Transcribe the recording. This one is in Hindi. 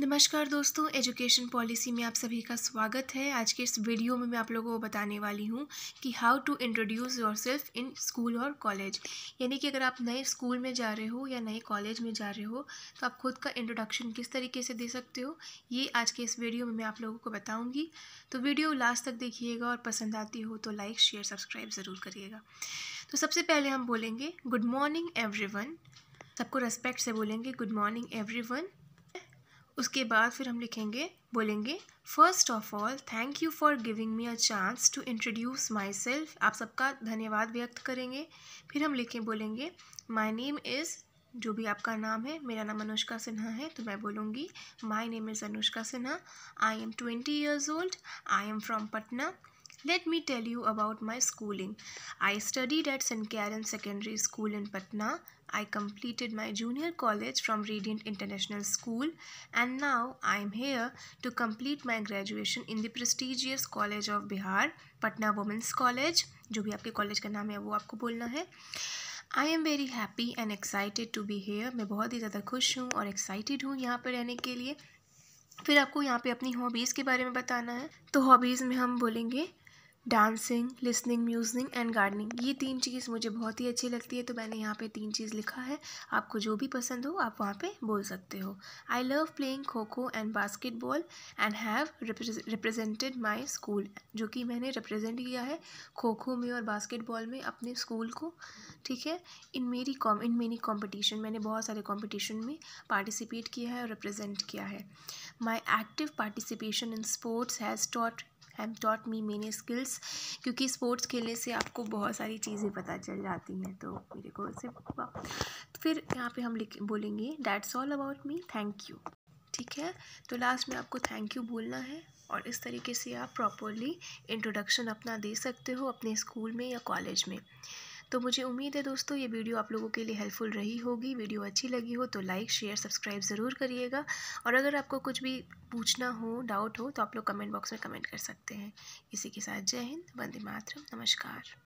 नमस्कार दोस्तों एजुकेशन पॉलिसी में आप सभी का स्वागत है आज के इस वीडियो में मैं आप लोगों को बताने वाली हूँ कि how to introduce yourself in school और कॉलेज यानी कि अगर आप नए स्कूल में जा रहे हो या नए कॉलेज में जा रहे हो तो आप खुद का इंट्रोडक्शन किस तरीके से दे सकते हो ये आज के इस वीडियो में मैं आप लोगों को बताऊँगी तो वीडियो लास्ट तक देखिएगा और पसंद आती हो तो लाइक शेयर सब्सक्राइब ज़रूर करिएगा तो सबसे पहले हम बोलेंगे गुड मॉर्निंग एवरी सबको रेस्पेक्ट से बोलेंगे गुड मॉर्निंग एवरी उसके बाद फिर हम लिखेंगे बोलेंगे first of all thank you for giving me a chance to introduce myself आप सबका धन्यवाद व्यक्त करेंगे फिर हम लिखें बोलेंगे माई नेम इज़ जो भी आपका नाम है मेरा नाम अनुष्का सिन्हा है तो मैं बोलूँगी my name is Anushka Sinha I am twenty years old I am from Patna let me tell you about my schooling I studied at saint Karen secondary school in Patna I completed my junior college from radiant international school and now I am here to complete my graduation in the prestigious college of Bihar Patna women's college जो भी आपके कॉलेज का नाम है वो आपको बोलना है I am very happy and excited to be here मैं बहुत ही ज़्यादा खुश हूँ और एक्साइटेड हूँ यहाँ पर रहने के लिए फिर आपको यहाँ पे अपनी हॉबीज़ के बारे में बताना है तो हॉबीज़ में हम बोलेंगे dancing listening musing and gardening ये तीन चीज़ मुझे बहुत ही अच्छी लगती है तो मैंने यहाँ पे तीन चीज़ लिखा है आपको जो भी पसंद हो आप वहाँ पे बोल सकते हो I love playing kho kho and basketball and have represented my school जो कि मैंने रिप्रेजेंट किया है खो खो में और बास्केटबॉल में अपने स्कूल को ठीक है इन मेरी कॉम इन मेनी कॉम्पिटिशन मैंने बहुत सारे कॉम्पिटिशन में पार्टिसिपेट किया है और रिप्रजेंट किया है my active participation in sports has taught have taught me many skills क्योंकि स्पोर्ट्स खेलने से आपको बहुत सारी चीज़ें पता चल जाती हैं तो मेरे को इससे तो फिर यहाँ पे हम लिख बोलेंगे that's all about me thank you ठीक है तो लास्ट में आपको थैंक यू बोलना है और इस तरीके से आप प्रॉपरली इंट्रोडक्शन अपना दे सकते हो अपने स्कूल में या कॉलेज में तो मुझे उम्मीद है दोस्तों ये वीडियो आप लोगों के लिए हेल्पफुल रही होगी वीडियो अच्छी लगी हो तो लाइक शेयर सब्सक्राइब ज़रूर करिएगा और अगर आपको कुछ भी पूछना हो डाउट हो तो आप लोग कमेंट बॉक्स में कमेंट कर सकते हैं इसी के साथ जय हिंद वंदे मातरम नमस्कार